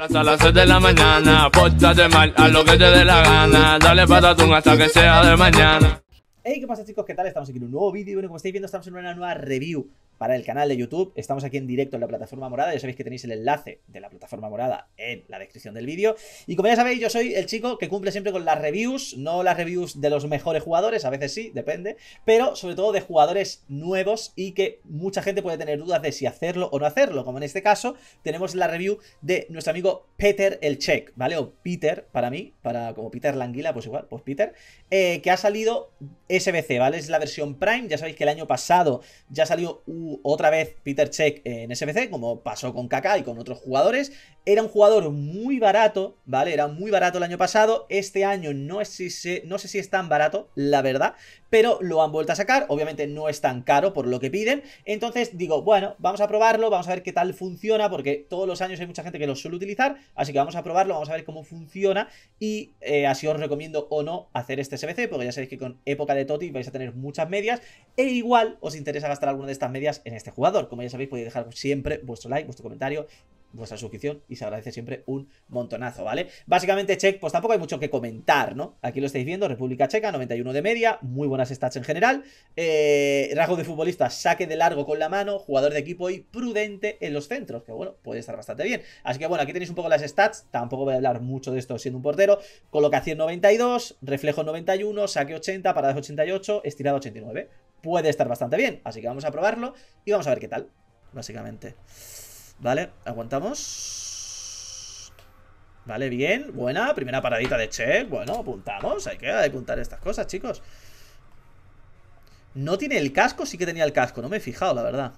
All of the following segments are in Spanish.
Hasta las 6 de la mañana, pórtate mal, a lo que te dé la gana, dale patatún hasta que sea de mañana. Hey, ¿qué pasa chicos? ¿Qué tal? Estamos aquí en un nuevo vídeo y bueno, como estáis viendo estamos en una nueva review para el canal de YouTube. Estamos aquí en directo en la plataforma morada. Ya sabéis que tenéis el enlace de la plataforma morada en la descripción del vídeo. Y como ya sabéis, yo soy el chico que cumple siempre con las reviews, no las reviews de los mejores jugadores, a veces sí, depende, pero sobre todo de jugadores nuevos y que mucha gente puede tener dudas de si hacerlo o no hacerlo. Como en este caso, tenemos la review de nuestro amigo Peter el Check, ¿vale? O Peter para mí, para como Peter Languila, pues igual, pues Peter, eh, que ha salido SBC, ¿vale? Es la versión Prime. Ya sabéis que el año pasado ya salió un otra vez Peter Check en SBC como pasó con Kaká y con otros jugadores. Era un jugador muy barato, ¿vale? Era muy barato el año pasado. Este año no, si no sé si es tan barato, la verdad, pero lo han vuelto a sacar. Obviamente no es tan caro por lo que piden. Entonces digo, bueno, vamos a probarlo, vamos a ver qué tal funciona, porque todos los años hay mucha gente que lo suele utilizar, así que vamos a probarlo, vamos a ver cómo funciona y eh, así os recomiendo o no hacer este SBC, porque ya sabéis que con época de Toti vais a tener muchas medias e igual os interesa gastar alguna de estas medias en este jugador. Como ya sabéis, podéis dejar siempre vuestro like, vuestro comentario, vuestra suscripción y se agradece siempre un montonazo, ¿vale? Básicamente, Check, pues tampoco hay mucho que comentar, ¿no? Aquí lo estáis viendo, República Checa, 91 de media, muy buenas stats en general. Eh, rasgo de futbolista, saque de largo con la mano, jugador de equipo y prudente en los centros, que bueno, puede estar bastante bien. Así que bueno, aquí tenéis un poco las stats, tampoco voy a hablar mucho de esto siendo un portero. Colocación 92, reflejo 91, saque 80, paradas 88, Estirado 89 puede estar bastante bien. Así que vamos a probarlo y vamos a ver qué tal, básicamente. Vale, aguantamos. Vale, bien, buena, primera paradita de check Bueno, apuntamos, hay que apuntar estas cosas, chicos. No tiene el casco, sí que tenía el casco, no me he fijado, la verdad.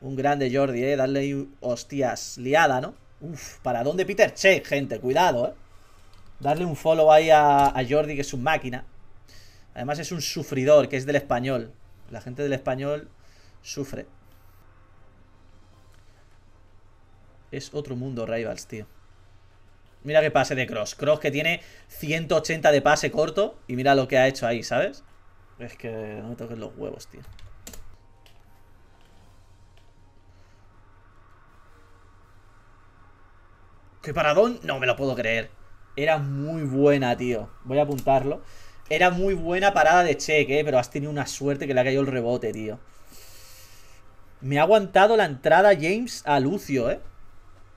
Un grande Jordi, eh, darle hostias, liada, ¿no? Uf, ¿para dónde Peter Che, gente? Cuidado, eh. Darle un follow ahí a, a Jordi, que es su máquina. Además es un sufridor, que es del español. La gente del español sufre. Es otro mundo, Rivals, tío. Mira qué pase de Cross. Cross que tiene 180 de pase corto. Y mira lo que ha hecho ahí, ¿sabes? Es que no me toques los huevos, tío. ¿Qué paradón? No me lo puedo creer. Era muy buena, tío. Voy a apuntarlo. Era muy buena parada de cheque, ¿eh? pero has tenido una suerte que le ha caído el rebote, tío. Me ha aguantado la entrada James a Lucio, ¿eh?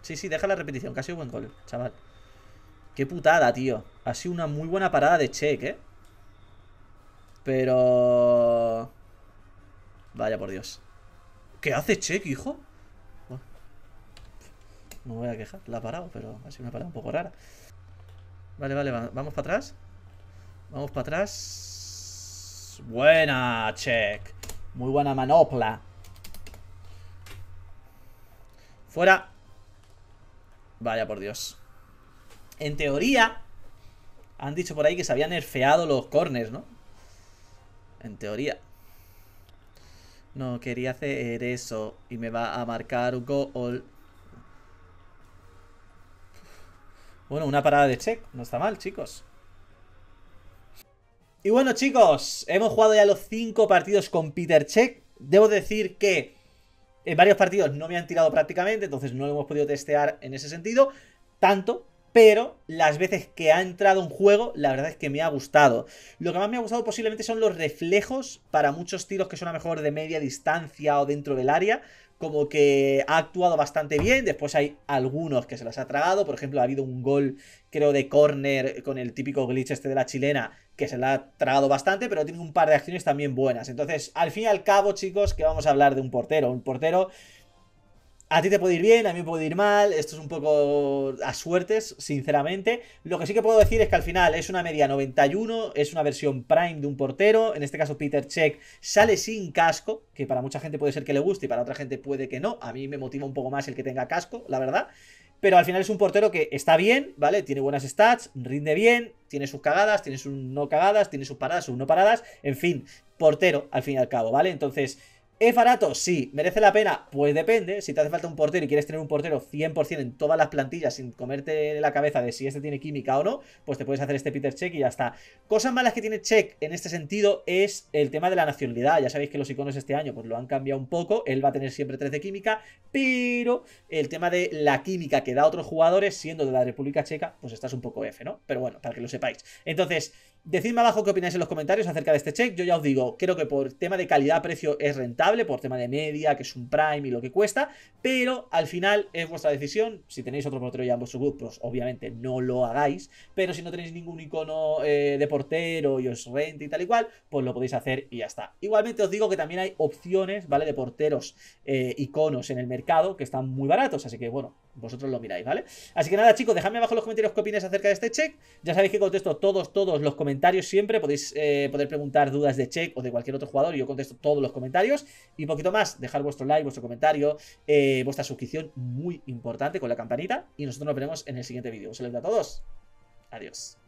Sí, sí, deja la repetición, casi un buen gol, chaval. Qué putada, tío. Ha sido una muy buena parada de cheque, ¿eh? Pero... Vaya por Dios. ¿Qué hace cheque, hijo? no me voy a quejar, la ha parado, pero ha sido una parada un poco rara. Vale, vale, vamos para atrás. Vamos para atrás. Buena, check. Muy buena manopla. Fuera. Vaya por Dios. En teoría, han dicho por ahí que se habían nerfeado los corners, ¿no? En teoría. No, quería hacer eso. Y me va a marcar un gol. Bueno, una parada de check. No está mal, chicos. Y bueno chicos, hemos jugado ya los 5 partidos con Peter Check. Debo decir que en varios partidos no me han tirado prácticamente, entonces no hemos podido testear en ese sentido tanto, pero las veces que ha entrado un juego, la verdad es que me ha gustado. Lo que más me ha gustado posiblemente son los reflejos para muchos tiros que son a mejor de media distancia o dentro del área, como que ha actuado bastante bien. Después hay algunos que se las ha tragado. Por ejemplo, ha habido un gol, creo, de Corner, con el típico glitch este de la chilena, que se la ha tragado bastante, pero tiene un par de acciones también buenas. Entonces, al fin y al cabo, chicos, que vamos a hablar de un portero. Un portero a ti te puede ir bien, a mí me puede ir mal, esto es un poco a suertes, sinceramente. Lo que sí que puedo decir es que al final es una media 91, es una versión prime de un portero, en este caso Peter Check sale sin casco, que para mucha gente puede ser que le guste y para otra gente puede que no, a mí me motiva un poco más el que tenga casco, la verdad. Pero al final es un portero que está bien, ¿vale? Tiene buenas stats, rinde bien, tiene sus cagadas, tiene sus no cagadas, tiene sus paradas, sus no paradas, en fin, portero al fin y al cabo, ¿vale? Entonces... ¿Es barato? Sí. ¿Merece la pena? Pues depende. Si te hace falta un portero y quieres tener un portero 100% en todas las plantillas sin comerte la cabeza de si este tiene química o no, pues te puedes hacer este Peter Check y ya está. Cosas malas que tiene Check en este sentido es el tema de la nacionalidad. Ya sabéis que los iconos este año pues lo han cambiado un poco. Él va a tener siempre 3 de química, pero el tema de la química que da a otros jugadores siendo de la República Checa, pues estás un poco F, ¿no? Pero bueno, para que lo sepáis. Entonces... Decidme abajo qué opináis en los comentarios acerca de este check. Yo ya os digo, creo que por tema de calidad-precio es rentable, por tema de media, que es un prime y lo que cuesta, pero al final es vuestra decisión. Si tenéis otro portero ya en vuestro obviamente no lo hagáis, pero si no tenéis ningún icono eh, de portero y os renta y tal y cual, pues lo podéis hacer y ya está. Igualmente os digo que también hay opciones, ¿vale? De porteros eh, iconos en el mercado que están muy baratos, así que bueno, vosotros lo miráis, ¿vale? Así que nada chicos, dejadme abajo en los comentarios qué opináis acerca de este check. Ya sabéis que contesto todos, todos los comentarios comentarios siempre. Podéis eh, poder preguntar dudas de Check o de cualquier otro jugador. Y yo contesto todos los comentarios. Y un poquito más, dejar vuestro like, vuestro comentario, eh, vuestra suscripción, muy importante, con la campanita. Y nosotros nos veremos en el siguiente vídeo. Un saludo a todos. Adiós.